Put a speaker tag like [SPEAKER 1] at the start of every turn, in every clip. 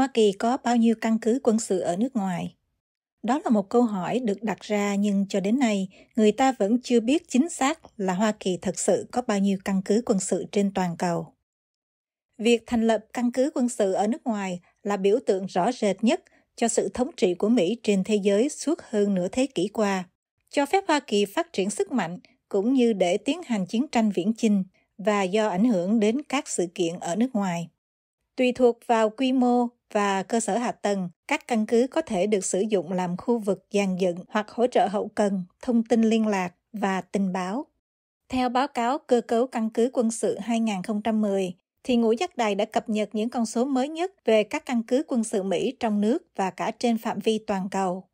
[SPEAKER 1] Hoa Kỳ có bao nhiêu căn cứ quân sự ở nước ngoài? Đó là một câu hỏi được đặt ra nhưng cho đến nay, người ta vẫn chưa biết chính xác là Hoa Kỳ thật sự có bao nhiêu căn cứ quân sự trên toàn cầu. Việc thành lập căn cứ quân sự ở nước ngoài là biểu tượng rõ rệt nhất cho sự thống trị của Mỹ trên thế giới suốt hơn nửa thế kỷ qua, cho phép Hoa Kỳ phát triển sức mạnh cũng như để tiến hành chiến tranh viễn chinh và do ảnh hưởng đến các sự kiện ở nước ngoài. Tùy thuộc vào quy mô và cơ sở hạ tầng, các căn cứ có thể được sử dụng làm khu vực dàn dựng hoặc hỗ trợ hậu cần, thông tin liên lạc và tình báo. Theo báo cáo Cơ cấu căn cứ quân sự 2010, thì Ngũ Giác Đài đã cập nhật những con số mới nhất về các căn cứ quân sự Mỹ trong nước và cả trên phạm vi toàn cầu.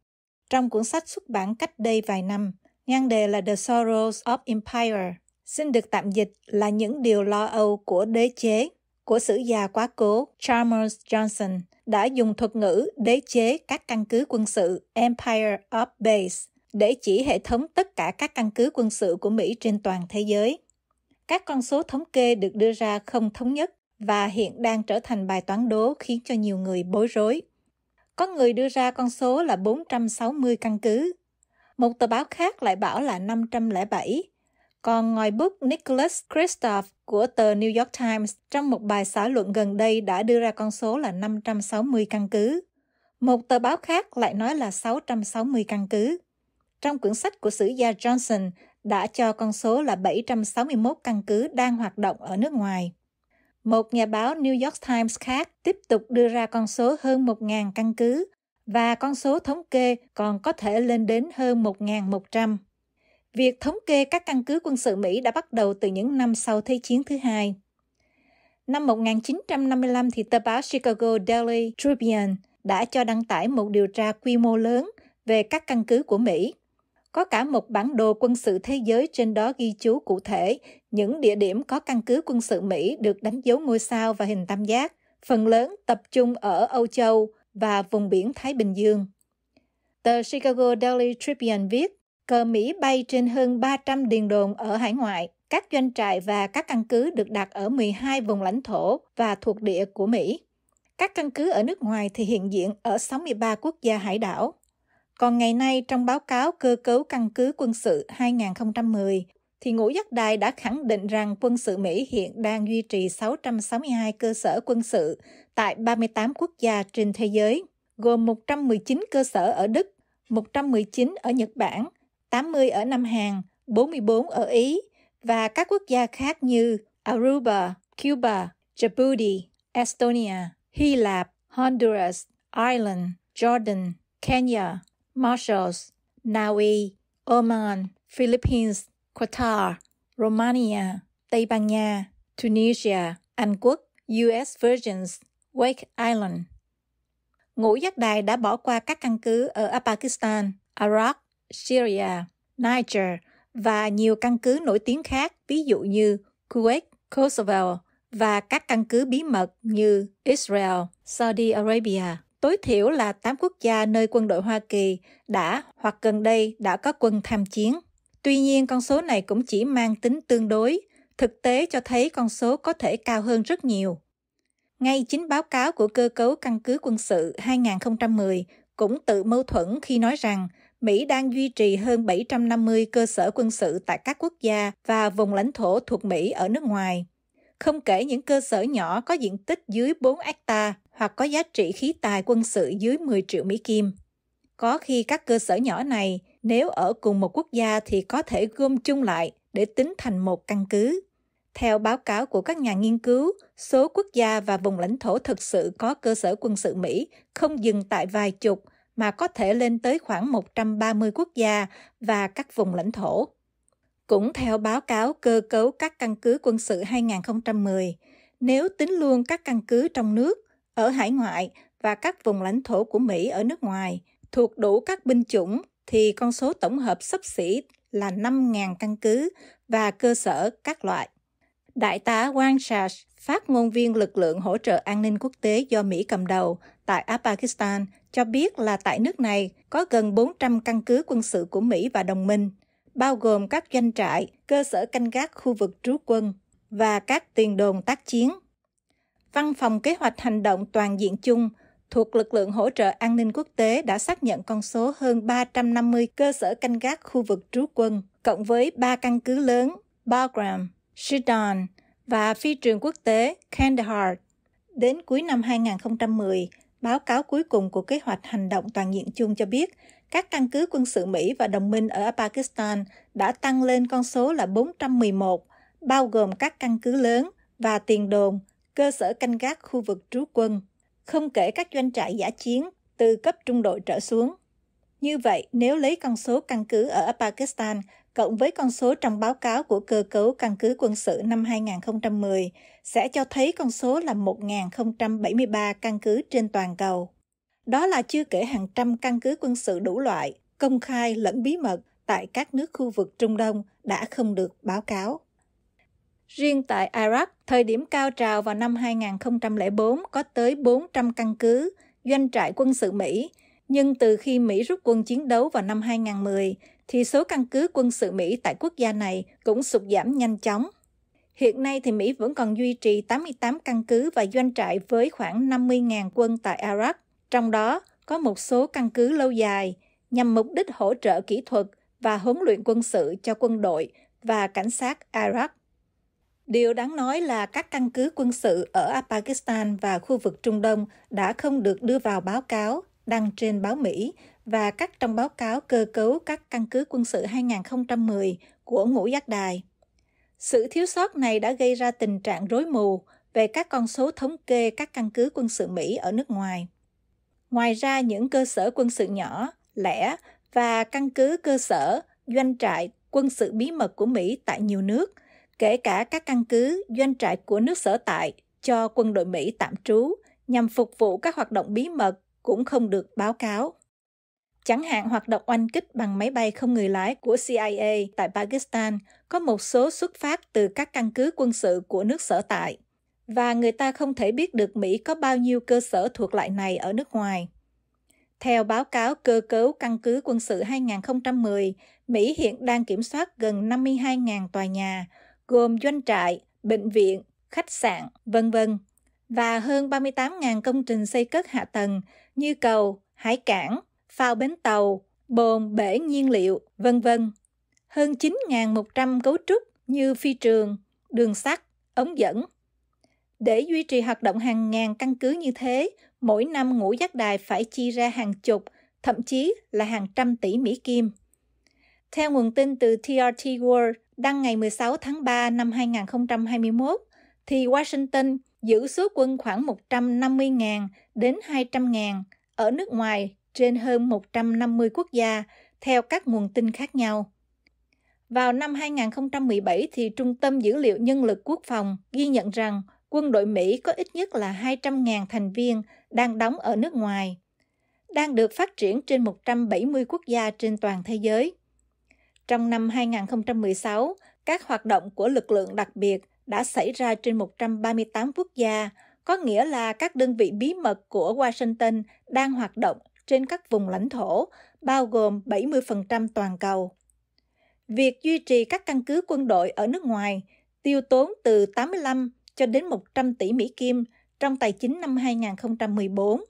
[SPEAKER 1] Trong cuốn sách xuất bản cách đây vài năm, nhan đề là The Sorrows of Empire, xin được tạm dịch là những điều lo âu của đế chế của sử gia quá cố Chalmers Johnson đã dùng thuật ngữ đế chế các căn cứ quân sự Empire of Base để chỉ hệ thống tất cả các căn cứ quân sự của Mỹ trên toàn thế giới. Các con số thống kê được đưa ra không thống nhất và hiện đang trở thành bài toán đố khiến cho nhiều người bối rối. Có người đưa ra con số là 460 căn cứ. Một tờ báo khác lại bảo là 507 còn ngoài bức Nicholas Kristof của tờ New York Times trong một bài xã luận gần đây đã đưa ra con số là 560 căn cứ. Một tờ báo khác lại nói là 660 căn cứ. Trong quyển sách của sử gia Johnson đã cho con số là 761 căn cứ đang hoạt động ở nước ngoài. Một nhà báo New York Times khác tiếp tục đưa ra con số hơn 1.000 căn cứ và con số thống kê còn có thể lên đến hơn 1.100. Việc thống kê các căn cứ quân sự Mỹ đã bắt đầu từ những năm sau Thế chiến thứ hai. Năm 1955 thì tờ báo Chicago Daily Tribune đã cho đăng tải một điều tra quy mô lớn về các căn cứ của Mỹ. Có cả một bản đồ quân sự thế giới trên đó ghi chú cụ thể những địa điểm có căn cứ quân sự Mỹ được đánh dấu ngôi sao và hình tam giác, phần lớn tập trung ở Âu Châu và vùng biển Thái Bình Dương. Tờ Chicago Daily Tribune viết, Cờ Mỹ bay trên hơn 300 điền đồn ở hải ngoại, các doanh trại và các căn cứ được đặt ở 12 vùng lãnh thổ và thuộc địa của Mỹ. Các căn cứ ở nước ngoài thì hiện diện ở 63 quốc gia hải đảo. Còn ngày nay trong báo cáo cơ cấu căn cứ quân sự 2010, thì Ngũ Giác Đài đã khẳng định rằng quân sự Mỹ hiện đang duy trì 662 cơ sở quân sự tại 38 quốc gia trên thế giới, gồm 119 cơ sở ở Đức, 119 ở Nhật Bản, 80 ở Nam Hàn, 44 ở Ý và các quốc gia khác như Aruba, Cuba, Djibouti, Estonia, Hy Lạp, Honduras, Ireland, Jordan, Kenya, Marshall's, Na Oman, Philippines, Qatar, Romania, Tây Ban Nha, Tunisia, Anh Quốc, US Virgins, Wake Island. Ngũ giác đài đã bỏ qua các căn cứ ở Pakistan, Iraq, Syria, Niger và nhiều căn cứ nổi tiếng khác, ví dụ như Kuwait, Kosovo và các căn cứ bí mật như Israel, Saudi Arabia. Tối thiểu là 8 quốc gia nơi quân đội Hoa Kỳ đã hoặc gần đây đã có quân tham chiến. Tuy nhiên, con số này cũng chỉ mang tính tương đối, thực tế cho thấy con số có thể cao hơn rất nhiều. Ngay chính báo cáo của cơ cấu căn cứ quân sự 2010 cũng tự mâu thuẫn khi nói rằng Mỹ đang duy trì hơn 750 cơ sở quân sự tại các quốc gia và vùng lãnh thổ thuộc Mỹ ở nước ngoài. Không kể những cơ sở nhỏ có diện tích dưới 4 hecta hoặc có giá trị khí tài quân sự dưới 10 triệu Mỹ Kim. Có khi các cơ sở nhỏ này, nếu ở cùng một quốc gia thì có thể gom chung lại để tính thành một căn cứ. Theo báo cáo của các nhà nghiên cứu, số quốc gia và vùng lãnh thổ thực sự có cơ sở quân sự Mỹ không dừng tại vài chục – mà có thể lên tới khoảng 130 quốc gia và các vùng lãnh thổ. Cũng theo báo cáo cơ cấu các căn cứ quân sự 2010, nếu tính luôn các căn cứ trong nước, ở hải ngoại và các vùng lãnh thổ của Mỹ ở nước ngoài, thuộc đủ các binh chủng thì con số tổng hợp sấp xỉ là 5.000 căn cứ và cơ sở các loại. Đại tá Wang Shash, phát ngôn viên lực lượng hỗ trợ an ninh quốc tế do Mỹ cầm đầu, tại Afghanistan cho biết là tại nước này có gần 400 căn cứ quân sự của Mỹ và đồng minh, bao gồm các doanh trại, cơ sở canh gác khu vực trú quân và các tiền đồn tác chiến. Văn phòng Kế hoạch Hành động Toàn diện chung thuộc lực lượng hỗ trợ an ninh quốc tế đã xác nhận con số hơn 350 cơ sở canh gác khu vực trú quân, cộng với ba căn cứ lớn Bagram, Sudan và phi trường quốc tế Kandahar. Đến cuối năm 2010, Báo cáo cuối cùng của kế hoạch hành động toàn diện chung cho biết, các căn cứ quân sự Mỹ và đồng minh ở Pakistan đã tăng lên con số là 411, bao gồm các căn cứ lớn và tiền đồn, cơ sở canh gác khu vực trú quân, không kể các doanh trại giả chiến từ cấp trung đội trở xuống. Như vậy, nếu lấy con số căn cứ ở Pakistan cộng với con số trong báo cáo của cơ cấu căn cứ quân sự năm 2010 sẽ cho thấy con số là 1.073 căn cứ trên toàn cầu. Đó là chưa kể hàng trăm căn cứ quân sự đủ loại, công khai lẫn bí mật tại các nước khu vực Trung Đông đã không được báo cáo. Riêng tại Iraq, thời điểm cao trào vào năm 2004 có tới 400 căn cứ, doanh trại quân sự Mỹ, nhưng từ khi Mỹ rút quân chiến đấu vào năm 2010, thì số căn cứ quân sự Mỹ tại quốc gia này cũng sụt giảm nhanh chóng. Hiện nay thì Mỹ vẫn còn duy trì 88 căn cứ và doanh trại với khoảng 50.000 quân tại Iraq, trong đó có một số căn cứ lâu dài nhằm mục đích hỗ trợ kỹ thuật và huấn luyện quân sự cho quân đội và cảnh sát Iraq. Điều đáng nói là các căn cứ quân sự ở Afghanistan và khu vực Trung Đông đã không được đưa vào báo cáo đăng trên báo Mỹ và cắt trong báo cáo cơ cấu các căn cứ quân sự 2010 của Ngũ Giác Đài. Sự thiếu sót này đã gây ra tình trạng rối mù về các con số thống kê các căn cứ quân sự Mỹ ở nước ngoài. Ngoài ra, những cơ sở quân sự nhỏ, lẻ và căn cứ cơ sở, doanh trại quân sự bí mật của Mỹ tại nhiều nước, kể cả các căn cứ, doanh trại của nước sở tại cho quân đội Mỹ tạm trú nhằm phục vụ các hoạt động bí mật cũng không được báo cáo. Chẳng hạn hoạt động oanh kích bằng máy bay không người lái của CIA tại Pakistan có một số xuất phát từ các căn cứ quân sự của nước sở tại và người ta không thể biết được Mỹ có bao nhiêu cơ sở thuộc loại này ở nước ngoài. Theo báo cáo cơ cấu căn cứ quân sự 2010, Mỹ hiện đang kiểm soát gần 52.000 tòa nhà, gồm doanh trại, bệnh viện, khách sạn, vân vân và hơn 38.000 công trình xây cất hạ tầng như cầu, hải cảng, phao bến tàu, bồn bể nhiên liệu, vân vân. Hơn 9.100 cấu trúc như phi trường, đường sắt, ống dẫn. Để duy trì hoạt động hàng ngàn căn cứ như thế, mỗi năm ngũ giác đài phải chi ra hàng chục, thậm chí là hàng trăm tỷ Mỹ Kim. Theo nguồn tin từ TRT World đăng ngày 16 tháng 3 năm 2021, thì Washington giữ số quân khoảng 150.000 đến 200.000 ở nước ngoài trên hơn 150 quốc gia theo các nguồn tin khác nhau. Vào năm 2017 thì Trung tâm Dữ liệu Nhân lực Quốc phòng ghi nhận rằng quân đội Mỹ có ít nhất là 200.000 thành viên đang đóng ở nước ngoài, đang được phát triển trên 170 quốc gia trên toàn thế giới. Trong năm 2016, các hoạt động của lực lượng đặc biệt đã xảy ra trên 138 quốc gia, có nghĩa là các đơn vị bí mật của Washington đang hoạt động trên các vùng lãnh thổ, bao gồm 70% toàn cầu. Việc duy trì các căn cứ quân đội ở nước ngoài tiêu tốn từ 85 cho đến 100 tỷ Mỹ Kim trong tài chính năm 2014.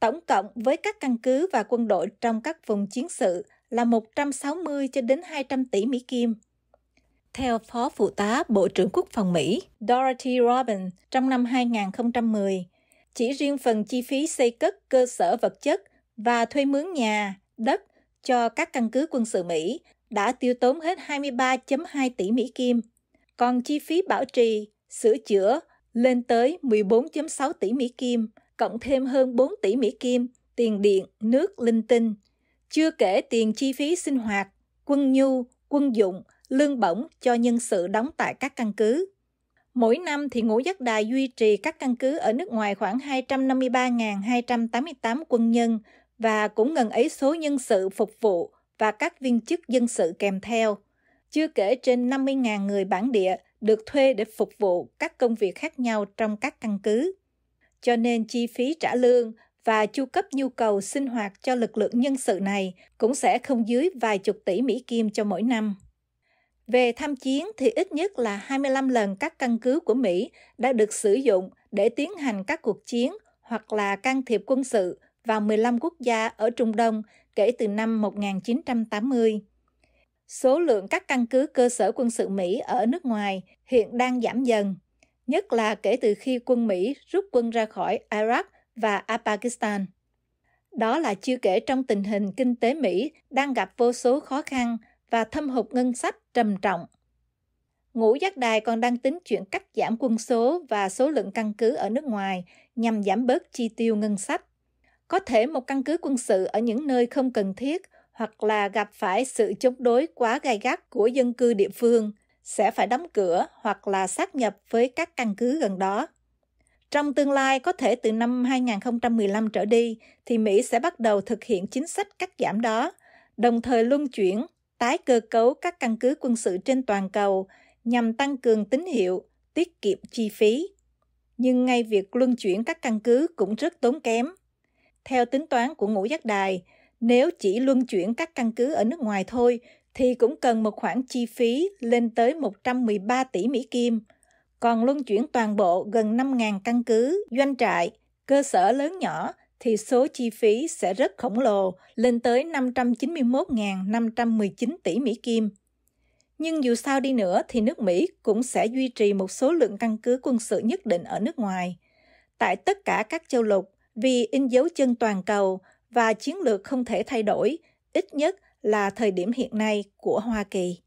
[SPEAKER 1] Tổng cộng với các căn cứ và quân đội trong các vùng chiến sự là 160 cho đến 200 tỷ Mỹ Kim. Theo Phó Phụ tá Bộ trưởng Quốc phòng Mỹ Dorothy Robin, trong năm 2010, chỉ riêng phần chi phí xây cất cơ sở vật chất và thuê mướn nhà, đất cho các căn cứ quân sự Mỹ đã tiêu tốn hết 23.2 tỷ Mỹ Kim. Còn chi phí bảo trì, sửa chữa lên tới 14.6 tỷ Mỹ Kim, cộng thêm hơn 4 tỷ Mỹ Kim, tiền điện, nước, linh tinh. Chưa kể tiền chi phí sinh hoạt, quân nhu, quân dụng, lương bổng cho nhân sự đóng tại các căn cứ. Mỗi năm thì ngũ giác đài duy trì các căn cứ ở nước ngoài khoảng 253.288 quân nhân và cũng ngần ấy số nhân sự phục vụ và các viên chức dân sự kèm theo. Chưa kể trên 50.000 người bản địa được thuê để phục vụ các công việc khác nhau trong các căn cứ. Cho nên chi phí trả lương và chu cấp nhu cầu sinh hoạt cho lực lượng nhân sự này cũng sẽ không dưới vài chục tỷ Mỹ Kim cho mỗi năm. Về tham chiến thì ít nhất là 25 lần các căn cứ của Mỹ đã được sử dụng để tiến hành các cuộc chiến hoặc là can thiệp quân sự vào 15 quốc gia ở Trung Đông kể từ năm 1980. Số lượng các căn cứ cơ sở quân sự Mỹ ở nước ngoài hiện đang giảm dần, nhất là kể từ khi quân Mỹ rút quân ra khỏi Iraq và Afghanistan. Đó là chưa kể trong tình hình kinh tế Mỹ đang gặp vô số khó khăn và thâm hụt ngân sách trầm trọng. Ngũ giác đài còn đang tính chuyện cắt giảm quân số và số lượng căn cứ ở nước ngoài nhằm giảm bớt chi tiêu ngân sách. Có thể một căn cứ quân sự ở những nơi không cần thiết hoặc là gặp phải sự chống đối quá gai gắt của dân cư địa phương sẽ phải đóng cửa hoặc là sát nhập với các căn cứ gần đó. Trong tương lai, có thể từ năm 2015 trở đi, thì Mỹ sẽ bắt đầu thực hiện chính sách cắt giảm đó, đồng thời luân chuyển tái cơ cấu các căn cứ quân sự trên toàn cầu nhằm tăng cường tín hiệu, tiết kiệm chi phí. Nhưng ngay việc luân chuyển các căn cứ cũng rất tốn kém. Theo tính toán của ngũ giác đài, nếu chỉ luân chuyển các căn cứ ở nước ngoài thôi thì cũng cần một khoản chi phí lên tới 113 tỷ Mỹ Kim. Còn luân chuyển toàn bộ gần 5.000 căn cứ, doanh trại, cơ sở lớn nhỏ thì số chi phí sẽ rất khổng lồ, lên tới 591.519 tỷ Mỹ Kim. Nhưng dù sao đi nữa thì nước Mỹ cũng sẽ duy trì một số lượng căn cứ quân sự nhất định ở nước ngoài. Tại tất cả các châu lục, vì in dấu chân toàn cầu và chiến lược không thể thay đổi, ít nhất là thời điểm hiện nay của Hoa Kỳ.